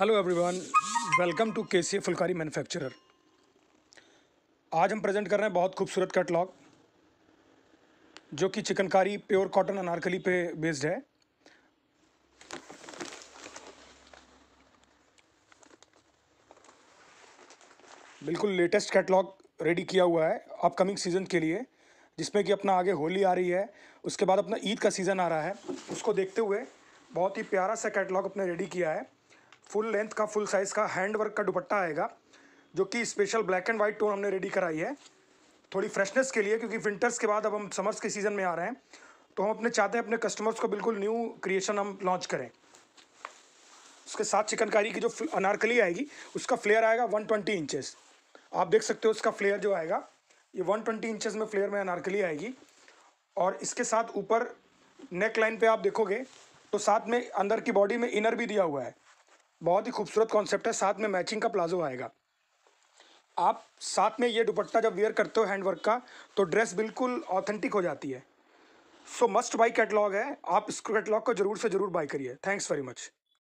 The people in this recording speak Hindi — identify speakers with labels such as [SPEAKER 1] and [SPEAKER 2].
[SPEAKER 1] हेलो एवरीवन वेलकम टू के सी फुलकारी मैन्युफैक्चरर आज हम प्रेजेंट कर रहे हैं बहुत खूबसूरत कैटलॉग जो कि चिकनकारी प्योर कॉटन अनारकली पे बेस्ड है बिल्कुल लेटेस्ट कैटलॉग रेडी किया हुआ है अपकमिंग सीज़न के लिए जिसमें कि अपना आगे होली आ रही है उसके बाद अपना ईद का सीज़न आ रहा है उसको देखते हुए बहुत ही प्यारा सा कैटलॉग अपने रेडी किया है फुल लेंथ का फुल साइज़ का हैंड वर्क का दुपट्टा आएगा जो कि special black and white tone हमने रेडी कराई है थोड़ी फ्रेशनेस के लिए क्योंकि विंटर्स के बाद अब हम समर्स के सीज़न में आ रहे हैं तो हम अपने चाहते हैं अपने कस्टमर्स को बिल्कुल न्यू क्रिएशन हम लॉन्च करें उसके साथ चिकनकारी की जो अनारकली आएगी उसका फ्लेयर आएगा 120 ट्वेंटी इंचेस आप देख सकते हो उसका फ्लेयर जो आएगा ये 120 ट्वेंटी इंचेस में फ्लेयर में अनारकली आएगी और इसके साथ ऊपर नेक लाइन पे आप देखोगे तो साथ में अंदर की बॉडी में इनर भी दिया हुआ है बहुत ही खूबसूरत कॉन्सेप्ट है साथ में मैचिंग का प्लाजो आएगा आप साथ में ये दुपट्टा जब वेयर करते हो हैंडवर्क का तो ड्रेस बिल्कुल ऑथेंटिक हो जाती है सो मस्ट बाई कैटलॉग है आप इसको कैटलॉग को जरूर से जरूर बाई करिए थैंक्स वेरी मच